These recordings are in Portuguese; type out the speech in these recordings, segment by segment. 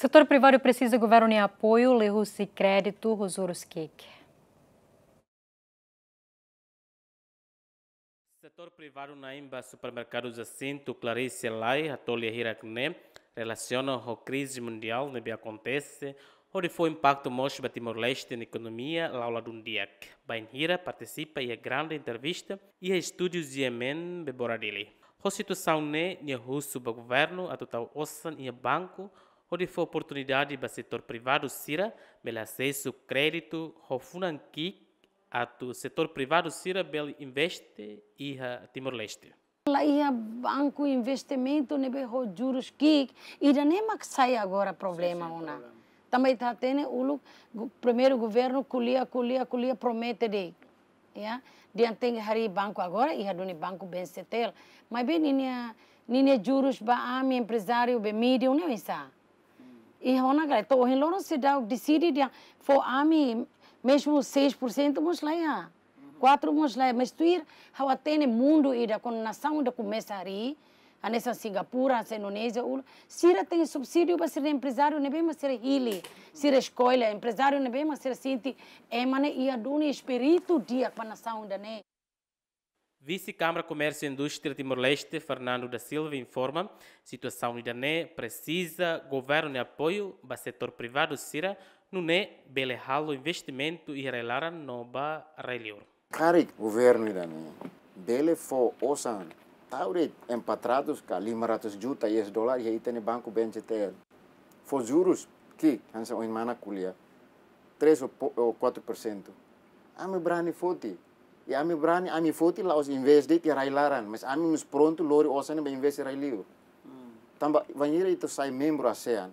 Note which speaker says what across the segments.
Speaker 1: Setor privado precisa do governo em apoio, Lerussi Crédito, Rosoros Kek.
Speaker 2: Setor privado na Imba Supermercados Assinto, Clarice Lai, Atolia Hirakne, com a crise mundial que né, acontece, onde foi o impacto mais para Timor-Leste na economia, Laula Dundiak. Bain Hira participa em é grande entrevista e a é estúdios de Yemen, Beboradili. A situação né, é russo para o governo, a total osan e banco, onde foi oportunidade para o setor privado sira pelo acesso crédito Hofunanki ao setor privado sira pelo investe e Timor-Leste.
Speaker 1: Lá ia banco investimento nebe juros que ira nem mais sai agora problema ou não. Também está tendo o primeiro governo colia, colia, colia promete de. Yeah? Diante hari banco agora, ia do banco bem setel. Mas bem, ninha, juros ba a ah, empresário, bem mídia, não é isso? E ihonagala é to então, hin lono sidau decidi dia for ami mesmo 6% muslaya quatro muslaya mas tu tuir hawa tene mundo ida com nação da começari a nessa Singapura, a Indonésia, ul sira tem subsídio para ser empresário, nem é bem mas ser hili, sira escolha empresário nem é bem mas ser sinti, é mane ia duni espírito dia para nação da né.
Speaker 2: Vice-Câmara Comércio e Indústria Timor-Leste, Fernando da Silva, informa situação Idané precisa governo e apoio do setor privado Cira no NE Belehalo investimento e relara nova relior.
Speaker 3: Caric governo Idané, Bele for osan, taure empatrados ka limaratus juta yes dólar e itene banco BNCTL. For juros que hansa o mana kulia 3 ou 4%. Ame brani foti. e ami brani ami foti la os investi ti rai laran mas ami mus pronto lori osane be investi rai liu mm. tamba vanira itu sai membro ASEAN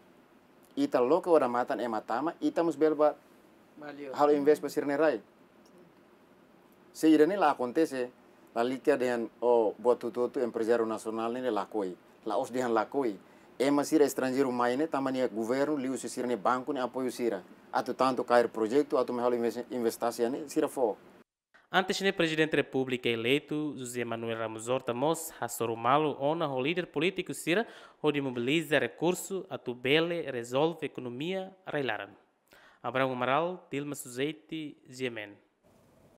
Speaker 3: ita loka ora matan ema tama, ita mus belba halo invest pasir nerai se irene la acontece la likia dengan o oh, buat tutu empresario nasional ini lakoi la os dengan lakoi ema sira estrangeiro maine ya governo liu sira ne banco ne apoio sira atu tanto cair projeto atu mehalo investasi ani sira fo
Speaker 2: Antes de presidente da República eleito, José Manuel Ramos Horta Mos, Hassorumalo, ona o líder político Sira, onde mobiliza recursos, a Tubele resolve economia, arreglaram. Abraão Amaral, Dilma Suzeite, Ziemen.